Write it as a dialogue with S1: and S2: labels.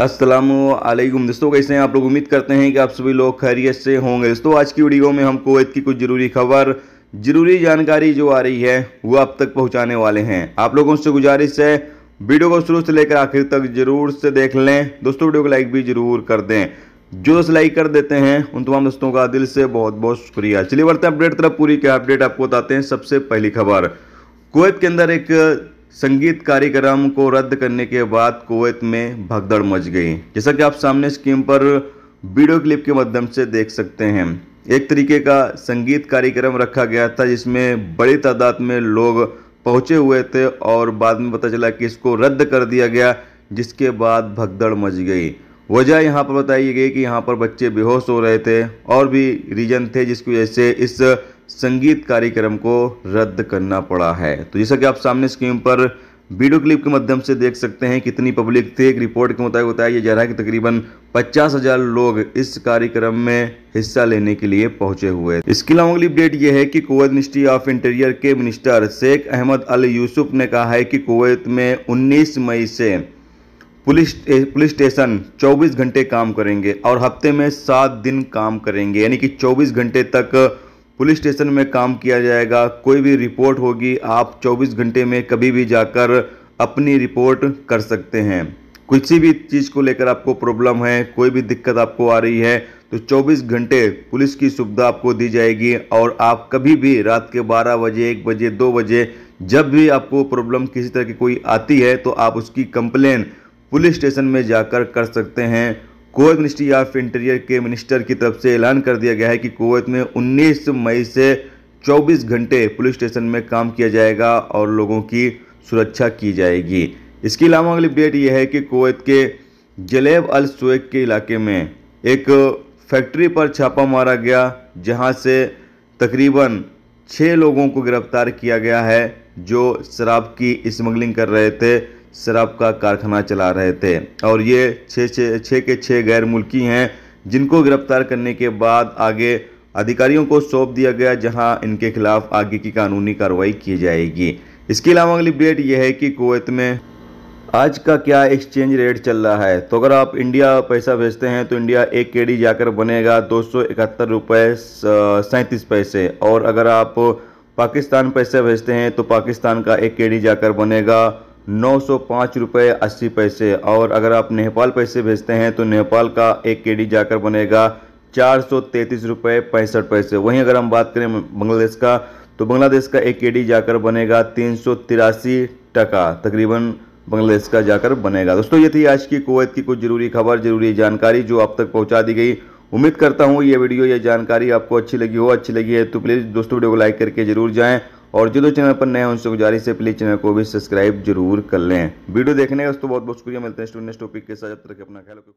S1: असलम दोस्तों कैसे हैं आप लोग उम्मीद करते हैं कि आप सभी लोग खैरियत से होंगे दोस्तों आज की वीडियो में हम कुवैत की कुछ ज़रूरी खबर ज़रूरी जानकारी जो आ रही है वो आप तक पहुंचाने वाले हैं आप लोगों से गुजारिश है वीडियो को शुरू से लेकर आखिर तक ज़रूर से देख लें दोस्तों वीडियो को लाइक भी ज़रूर कर दें जो दोस्त लाइक कर देते हैं उन तमाम दोस्तों का दिल से बहुत बहुत शुक्रिया चलिए बढ़ते हैं अपडेट तरफ पूरी क्या अपडेट आपको बताते हैं सबसे पहली खबर कुवैत के अंदर एक संगीत कार्यक्रम को रद्द करने के बाद कुवैत में भगदड़ मच गई जैसा कि आप सामने स्क्रीन पर वीडियो क्लिप के माध्यम से देख सकते हैं एक तरीके का संगीत कार्यक्रम रखा गया था जिसमें बड़ी तादाद में लोग पहुंचे हुए थे और बाद में पता चला कि इसको रद्द कर दिया गया जिसके बाद भगदड़ मच गई वजह यहाँ पर बताई गई कि यहाँ पर बच्चे बेहोश हो रहे थे और भी रीजन थे जिसकी वजह से इस संगीत कार्यक्रम को रद्द करना पड़ा है तो जैसा कि आप सामने स्क्रीन पर वीडियो क्लिप के माध्यम से देख सकते हैं कितनी पब्लिक थी एक रिपोर्ट के मुताबिक बताया जा रहा है कि तकरीबन पचास हजार लोग इस कार्यक्रम में हिस्सा लेने के लिए पहुंचे हुए इसके अलावा अगली अपडेट यह है कि कुवैत मिनिस्ट्री ऑफ इंटीरियर के minister Sheikh Ahmad Al Yusuf ने कहा है कि कुवैत में उन्नीस मई से पुलिस पुलिस स्टेशन 24 घंटे काम करेंगे और हफ्ते में सात दिन काम करेंगे यानी कि 24 घंटे तक पुलिस स्टेशन में काम किया जाएगा कोई भी रिपोर्ट होगी आप 24 घंटे में कभी भी जाकर अपनी रिपोर्ट कर सकते हैं किसी भी चीज़ को लेकर आपको प्रॉब्लम है कोई भी दिक्कत आपको आ रही है तो 24 घंटे पुलिस की सुविधा आपको दी जाएगी और आप कभी भी रात के 12 बजे 1 बजे 2 बजे जब भी आपको प्रॉब्लम किसी तरह की कोई आती है तो आप उसकी कंप्लेन पुलिस स्टेशन में जाकर कर सकते हैं कोवैत मिनिस्ट्री ऑफ इंटीरियर के मिनिस्टर की तरफ से ऐलान कर दिया गया है कि कोवैत में 19 मई से 24 घंटे पुलिस स्टेशन में काम किया जाएगा और लोगों की सुरक्षा की जाएगी इसके अलावा अगली अपडेट यह है कि कोवैत के जलेब अल सोएक के इलाके में एक फैक्ट्री पर छापा मारा गया जहां से तकरीबन छः लोगों को गिरफ्तार किया गया है जो शराब की स्मगलिंग कर रहे थे शराब का कारखाना चला रहे थे और ये छः छः छः के छः गैर मुल्की हैं जिनको गिरफ्तार करने के बाद आगे अधिकारियों को सौंप दिया गया जहां इनके खिलाफ आगे की कानूनी कार्रवाई की जाएगी इसके अलावा अगली अपडेट यह है कि कुवैत में आज का क्या एक्सचेंज रेट चल रहा है तो अगर आप इंडिया पैसा भेजते हैं तो इंडिया एक के डी जाकर बनेगा दो सौ इकहत्तर रुपये सैंतीस पैसे और अगर आप पाकिस्तान पैसा भेजते हैं तो पाकिस्तान का एक के डी जाकर बनेगा नौ सौ पाँच रुपये अस्सी पैसे और अगर आप नेपाल पैसे भेजते हैं तो नेपाल का एक के डी जाकर बनेगा चार सौ तैंतीस रुपये पैंसठ पैसे वहीं अगर हम बात करें बांग्लादेश का तो बांग्लादेश का एक के डी जाकर बनेगा तीन सौ तिरासी टका तकरीबन बांग्लादेश का जाकर बनेगा दोस्तों ये थी आज की कुवैत की कुछ ज़रूरी खबर ज़रूरी जानकारी जो आप तक पहुँचा दी गई उम्मीद करता हूँ ये वीडियो या जानकारी आपको अच्छी लगी हो अच्छी लगी है तो प्लीज़ दोस्तों वीडियो को लाइक करके जरूर जाएँ और जो चैनल पर नए हैं उनसे गुजारिश है प्लीज़ चैनल को भी सब्सक्राइब जरूर कर लें वीडियो देखने का दोस्तों बहुत बहुत शुक्रिया मिलते हैं स्टूडेंट टॉपिक के साथ अपना ख्याल